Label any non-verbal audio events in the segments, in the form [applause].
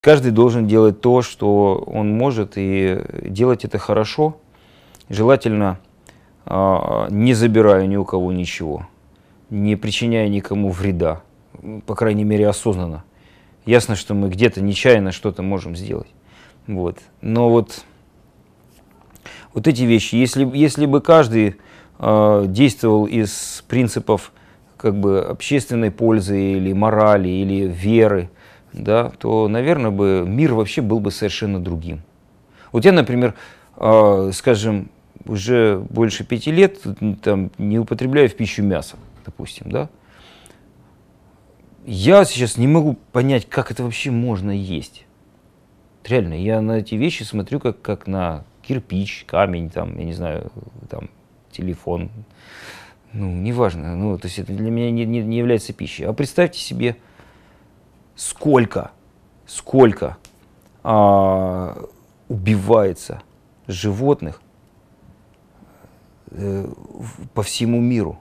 Каждый должен делать то, что он может, и делать это хорошо. Желательно а, не забирая ни у кого ничего, не причиняя никому вреда, по крайней мере осознанно. Ясно, что мы где-то нечаянно что-то можем сделать. Вот. Но вот, вот эти вещи, если, если бы каждый э, действовал из принципов как бы, общественной пользы или морали, или веры, да, то, наверное, бы мир вообще был бы совершенно другим. Вот я, например, э, скажем, уже больше пяти лет там, не употребляю в пищу мясо, допустим, да. Я сейчас не могу понять, как это вообще можно есть. Реально, я на эти вещи смотрю как, как на кирпич, камень, там, я не знаю, там, телефон. Ну, неважно. Ну, то есть это для меня не, не, не является пищей. А представьте себе, сколько, сколько а, убивается животных э, по всему миру.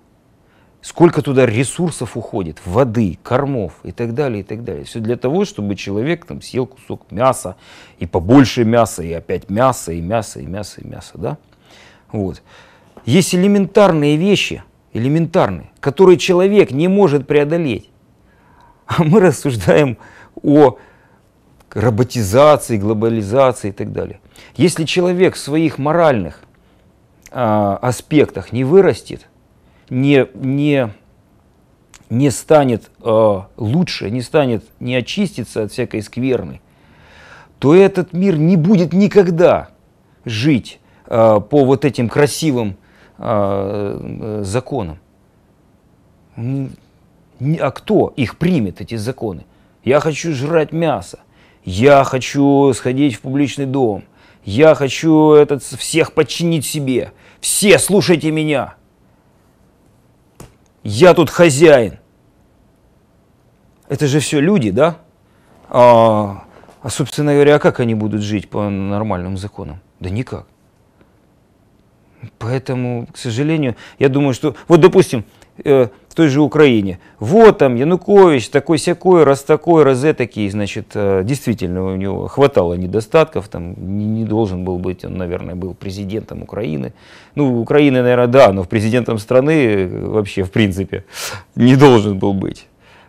Сколько туда ресурсов уходит, воды, кормов и так далее, и так далее. Все для того, чтобы человек там съел кусок мяса, и побольше мяса, и опять мясо, и мясо, и мясо, и мясо, да? Вот. Есть элементарные вещи, элементарные, которые человек не может преодолеть. [laughs] а мы рассуждаем о роботизации, глобализации и так далее. Если человек в своих моральных а, аспектах не вырастет, не, не, не станет а, лучше, не станет, не очиститься от всякой скверны, то этот мир не будет никогда жить а, по вот этим красивым а, законам. А кто их примет, эти законы? Я хочу жрать мясо. Я хочу сходить в публичный дом. Я хочу этот, всех подчинить себе. Все слушайте меня. Я тут хозяин. Это же все люди, да? А, а собственно говоря, а как они будут жить по нормальным законам? Да никак. Поэтому, к сожалению, я думаю, что... Вот, допустим, э, той же Украине. Вот там Янукович, такой-сякой, раз такой, раз такие, значит, э, действительно у него хватало недостатков, там не, не должен был быть, он, наверное, был президентом Украины. Ну, Украины, наверное, да, но президентом страны э, вообще, в принципе, не должен был быть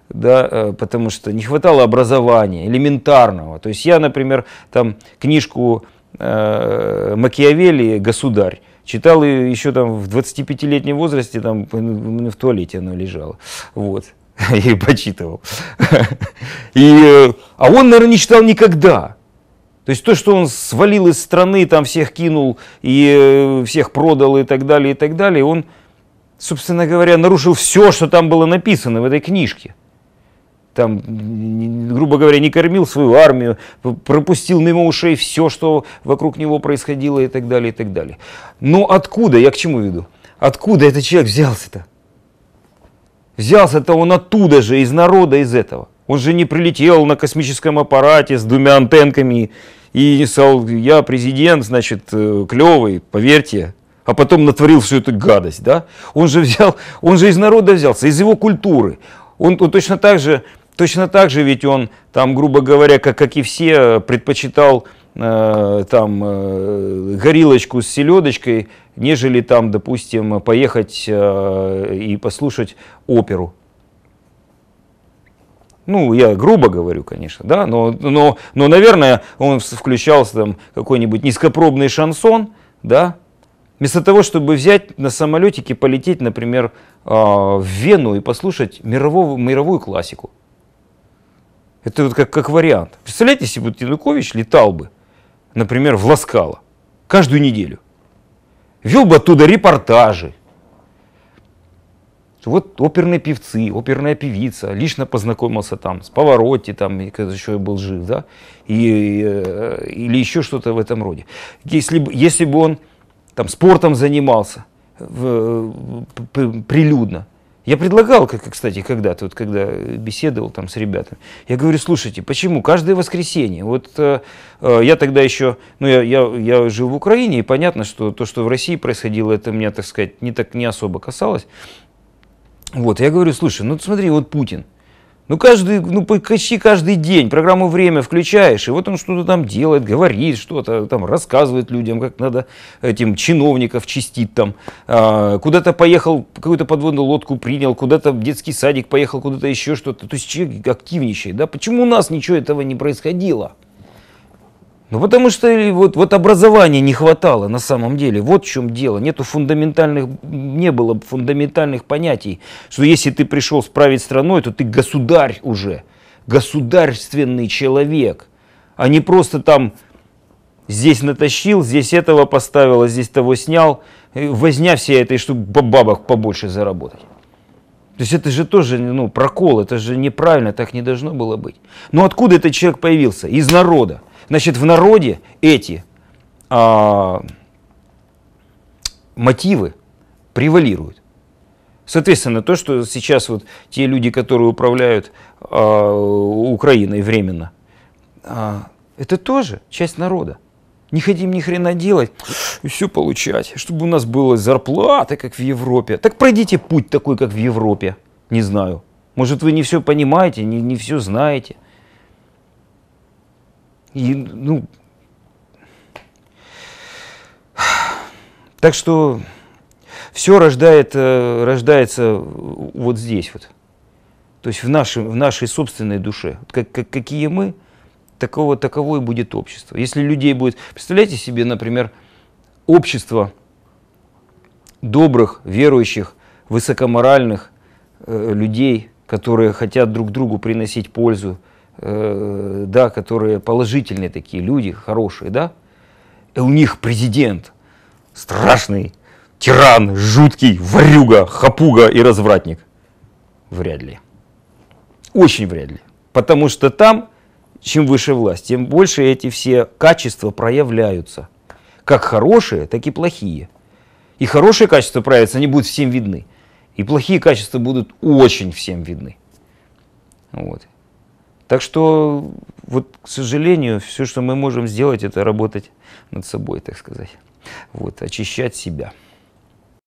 да, э, потому что не хватало образования элементарного. То есть я, например, там книжку э, Макиавелли «Государь» Читал еще там в 25-летнем возрасте, там ну, в туалете оно лежало. Вот. [laughs] и почитывал. [laughs] И, э, а он, наверное, не читал никогда. То есть то, что он свалил из страны, там всех кинул и э, всех продал и так далее, и так далее, он, собственно говоря, нарушил все, что там было написано в этой книжке там, грубо говоря, не кормил свою армию, пропустил мимо ушей все, что вокруг него происходило и так далее, и так далее. Но откуда, я к чему веду? Откуда этот человек взялся-то? Взялся-то он оттуда же, из народа, из этого. Он же не прилетел на космическом аппарате с двумя антенками и сказал, я президент, значит, э, клевый, поверьте, а потом натворил всю эту гадость, да? Он же взял, он же из народа взялся, из его культуры. Он, он точно так же Точно так же ведь он, там, грубо говоря, как, как и все, предпочитал э, там э, горилочку с селедочкой, нежели там, допустим, поехать э, и послушать оперу. Ну, я грубо говорю, конечно, да, но, но, но наверное, он включался там какой-нибудь низкопробный шансон, да, Вместо того, чтобы взять на самолетике, полететь, например, а, в Вену и послушать мировую, мировую классику. Это вот как, как вариант. Представляете, если бы Янукович летал бы, например, в Ласкало каждую неделю, вел бы оттуда репортажи. Вот оперные певцы, оперная певица, лично познакомился там с Поворотти, там, когда еще был жив, да, и, э, или еще что-то в этом роде. Если бы, если бы он там спортом занимался в, э, прилюдно, я предлагал, кстати, когда-то, вот когда беседовал там с ребятами, я говорю, слушайте, почему каждое воскресенье, вот э, э, я тогда еще, ну я, я, я жил в Украине, и понятно, что то, что в России происходило, это меня, так сказать, не так не особо касалось. Вот, я говорю, слушай, ну смотри, вот Путин, ну, каждый, ну, почти каждый день программу «Время» включаешь, и вот он что-то там делает, говорит что-то, там рассказывает людям, как надо этим чиновников чистить там. А, куда-то поехал, какую-то подводную лодку принял, куда-то в детский садик поехал, куда-то еще что-то. То есть человек активничает, да? Почему у нас ничего этого не происходило? Ну, потому что вот, вот образования не хватало на самом деле. Вот в чем дело. Нету фундаментальных, не было фундаментальных понятий, что если ты пришел справить страной, то ты государь уже, государственный человек, а не просто там здесь натащил, здесь этого поставил, а здесь того снял, возня все этой, чтобы бабок побольше заработать. То есть это же тоже ну, прокол, это же неправильно, так не должно было быть. Но откуда этот человек появился? Из народа. Значит, в народе эти а, мотивы превалируют. Соответственно, то, что сейчас вот те люди, которые управляют а, Украиной временно, а, это тоже часть народа. Не хотим ни хрена делать и все получать, чтобы у нас было зарплаты, как в Европе. Так пройдите путь такой, как в Европе. Не знаю. Может, вы не все понимаете, не, не все знаете. И, ну, так что все рождает, э, рождается вот здесь вот. То есть в, нашей в нашей собственной душе. Как, как, какие мы, такого, таково и будет общество. Если людей будет... Представляете себе, например, общество добрых, верующих, высокоморальных э, людей, которые хотят друг другу приносить пользу, Э, да, которые положительные такие люди, хорошие, да, и у них президент страшный, тиран, жуткий, варюга, хапуга и развратник. Вряд ли. Очень вряд ли. Потому что там, чем выше власть, тем больше эти все качества проявляются. Как хорошие, так и плохие. И хорошие качества проявятся, они будут всем видны. И плохие качества будут очень всем видны. Вот. Так что, вот, к сожалению, все, что мы можем сделать, это работать над собой, так сказать. Вот, очищать себя.